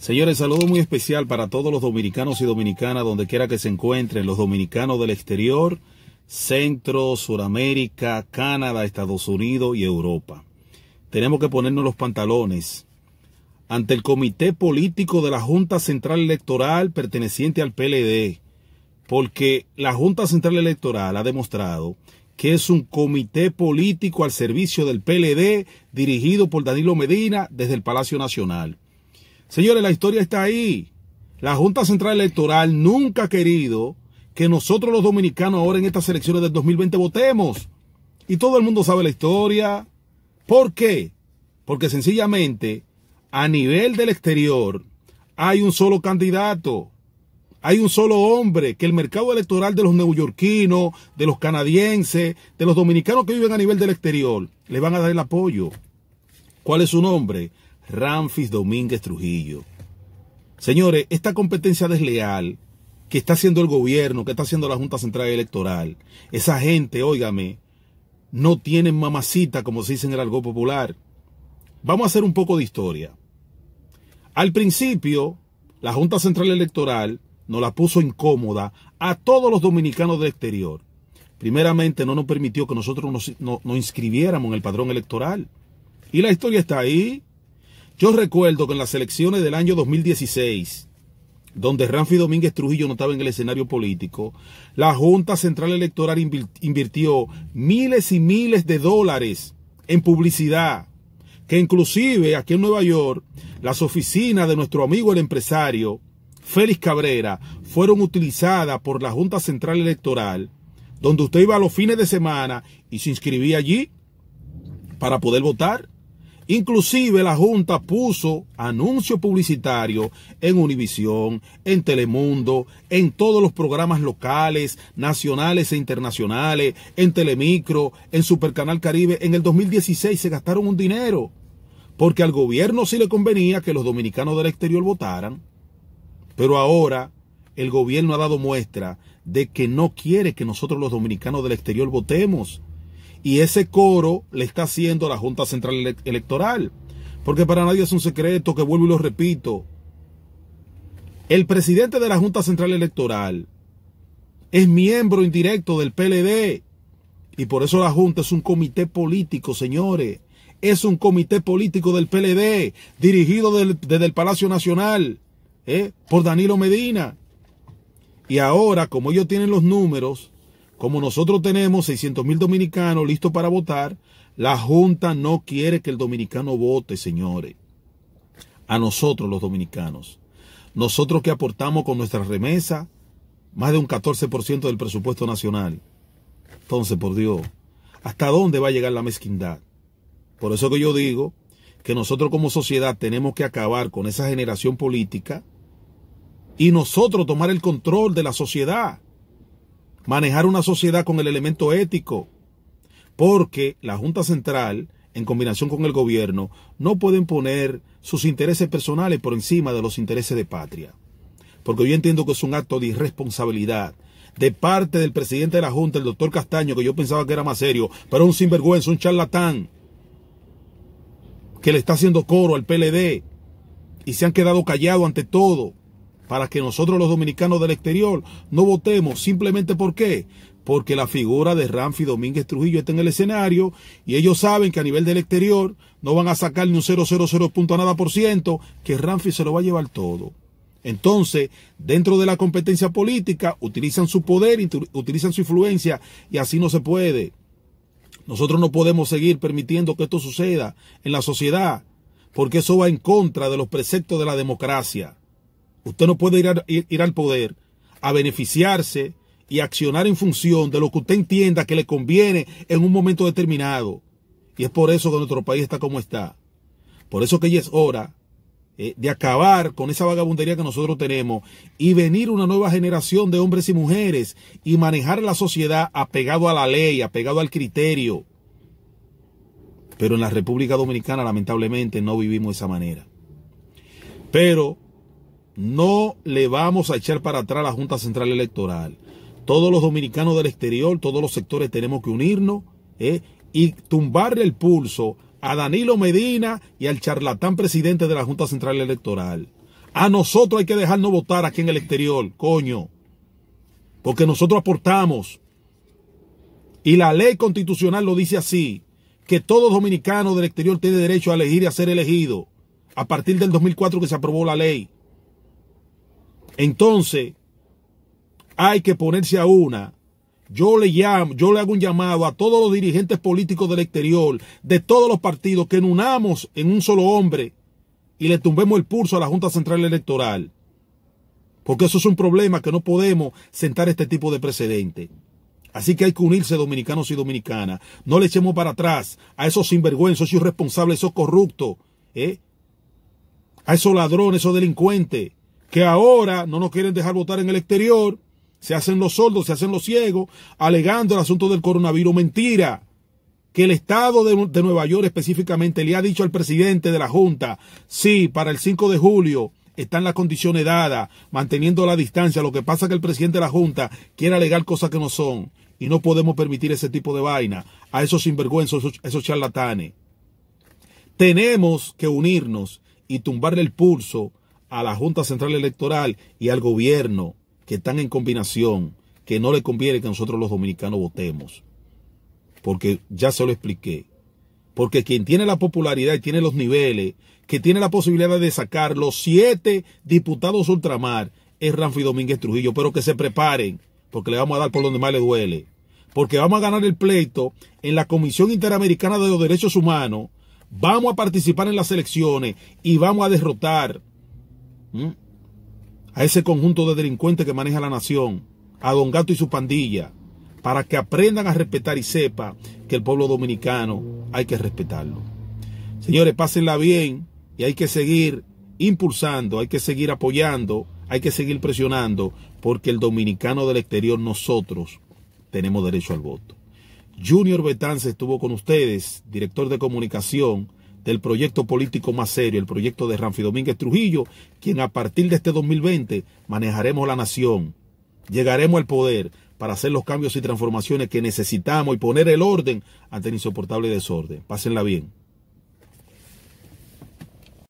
Señores, saludo muy especial para todos los dominicanos y dominicanas, donde quiera que se encuentren, los dominicanos del exterior, Centro, Suramérica, Canadá, Estados Unidos y Europa. Tenemos que ponernos los pantalones. Ante el Comité Político de la Junta Central Electoral perteneciente al PLD, porque la Junta Central Electoral ha demostrado que es un comité político al servicio del PLD dirigido por Danilo Medina desde el Palacio Nacional. Señores, la historia está ahí. La Junta Central Electoral nunca ha querido que nosotros los dominicanos ahora en estas elecciones del 2020 votemos. Y todo el mundo sabe la historia. ¿Por qué? Porque sencillamente a nivel del exterior hay un solo candidato. Hay un solo hombre que el mercado electoral de los neoyorquinos, de los canadienses, de los dominicanos que viven a nivel del exterior, le van a dar el apoyo. ¿Cuál es su nombre? Ramfis Domínguez Trujillo. Señores, esta competencia desleal que está haciendo el gobierno, que está haciendo la Junta Central Electoral, esa gente, óigame, no tienen mamacita, como se dice en el algo popular. Vamos a hacer un poco de historia. Al principio, la Junta Central Electoral nos la puso incómoda a todos los dominicanos del exterior. Primeramente, no nos permitió que nosotros nos inscribiéramos en el padrón electoral. Y la historia está ahí. Yo recuerdo que en las elecciones del año 2016, donde Ramfi Domínguez Trujillo no estaba en el escenario político, la Junta Central Electoral invirtió miles y miles de dólares en publicidad, que inclusive aquí en Nueva York, las oficinas de nuestro amigo el empresario Félix Cabrera fueron utilizadas por la Junta Central Electoral, donde usted iba a los fines de semana y se inscribía allí para poder votar. Inclusive la Junta puso anuncio publicitario en Univisión, en Telemundo, en todos los programas locales, nacionales e internacionales, en Telemicro, en Supercanal Caribe. En el 2016 se gastaron un dinero porque al gobierno sí le convenía que los dominicanos del exterior votaran. Pero ahora el gobierno ha dado muestra de que no quiere que nosotros los dominicanos del exterior votemos. Y ese coro le está haciendo la Junta Central Electoral. Porque para nadie es un secreto que vuelvo y lo repito. El presidente de la Junta Central Electoral es miembro indirecto del PLD. Y por eso la Junta es un comité político, señores. Es un comité político del PLD, dirigido desde el Palacio Nacional ¿eh? por Danilo Medina. Y ahora, como ellos tienen los números, como nosotros tenemos 600 mil dominicanos listos para votar, la Junta no quiere que el dominicano vote, señores. A nosotros los dominicanos. Nosotros que aportamos con nuestra remesa más de un 14% del presupuesto nacional. Entonces, por Dios, ¿hasta dónde va a llegar la mezquindad? Por eso que yo digo que nosotros como sociedad tenemos que acabar con esa generación política y nosotros tomar el control de la sociedad manejar una sociedad con el elemento ético, porque la Junta Central, en combinación con el gobierno, no pueden poner sus intereses personales por encima de los intereses de patria. Porque yo entiendo que es un acto de irresponsabilidad de parte del presidente de la Junta, el doctor Castaño, que yo pensaba que era más serio, pero un sinvergüenza, un charlatán, que le está haciendo coro al PLD y se han quedado callados ante todo para que nosotros los dominicanos del exterior no votemos. Simplemente por qué? Porque la figura de Ramfi Domínguez Trujillo está en el escenario y ellos saben que a nivel del exterior no van a sacar ni un 000 nada por ciento, que Ramfi se lo va a llevar todo. Entonces, dentro de la competencia política, utilizan su poder, utilizan su influencia y así no se puede. Nosotros no podemos seguir permitiendo que esto suceda en la sociedad, porque eso va en contra de los preceptos de la democracia. Usted no puede ir, al poder a beneficiarse y accionar en función de lo que usted entienda que le conviene en un momento determinado. Y es por eso que nuestro país está como está. Por eso que ya es hora eh, de acabar con esa vagabundería que nosotros tenemos y venir una nueva generación de hombres y mujeres y manejar la sociedad apegado a la ley, apegado al criterio. Pero en la República Dominicana lamentablemente no vivimos de esa manera. Pero no le vamos a echar para atrás a la Junta Central Electoral. Todos los dominicanos del exterior, todos los sectores tenemos que unirnos ¿eh? y tumbarle el pulso a Danilo Medina y al charlatán presidente de la Junta Central Electoral. A nosotros hay que dejarnos votar aquí en el exterior, coño. Porque nosotros aportamos. Y la ley constitucional lo dice así, que todo dominicano del exterior tiene derecho a elegir y a ser elegido. A partir del 2004 que se aprobó la ley. Entonces, hay que ponerse a una. Yo le llamo, yo le hago un llamado a todos los dirigentes políticos del exterior, de todos los partidos, que unamos en un solo hombre y le tumbemos el pulso a la Junta Central Electoral. Porque eso es un problema que no podemos sentar este tipo de precedente. Así que hay que unirse dominicanos y dominicanas. No le echemos para atrás a esos sinvergüenzos, esos irresponsables, esos corruptos, ¿eh? a esos ladrones, esos delincuentes que ahora no nos quieren dejar votar en el exterior, se hacen los sordos, se hacen los ciegos, alegando el asunto del coronavirus. Mentira. Que el Estado de, Nueva York específicamente le ha dicho al presidente de la Junta, sí, para el 5 de julio están las condiciones dadas, manteniendo la distancia. Lo que pasa es que el presidente de la Junta quiere alegar cosas que no son. Y no podemos permitir ese tipo de vaina a esos sinvergüenzos, a esos charlatanes. Tenemos que unirnos y tumbarle el pulso a la Junta Central Electoral y al gobierno que están en combinación, que no le conviene que nosotros los dominicanos votemos. Porque ya se lo expliqué. Porque quien tiene la popularidad y tiene los niveles, que tiene la posibilidad de sacar los siete diputados ultramar, es Ramfi Domínguez Trujillo. Pero que se preparen, porque le vamos a dar por donde más le duele. Porque vamos a ganar el pleito en la Comisión Interamericana de los Derechos Humanos. Vamos a participar en las elecciones y vamos a derrotar ¿Mm? a ese conjunto de delincuentes que maneja la nación, a Don Gato y su pandilla, para que aprendan a respetar y sepa que el pueblo dominicano hay que respetarlo. Señores, pásenla bien y hay que seguir impulsando, hay que seguir apoyando, hay que seguir presionando, porque el dominicano del exterior, nosotros, tenemos derecho al voto. Junior Betanz estuvo con ustedes, director de comunicación del proyecto político más serio, el proyecto de Ramfi Domínguez Trujillo, quien a partir de este 2020 manejaremos la nación, llegaremos al poder para hacer los cambios y transformaciones que necesitamos y poner el orden ante el insoportable desorden. Pásenla bien.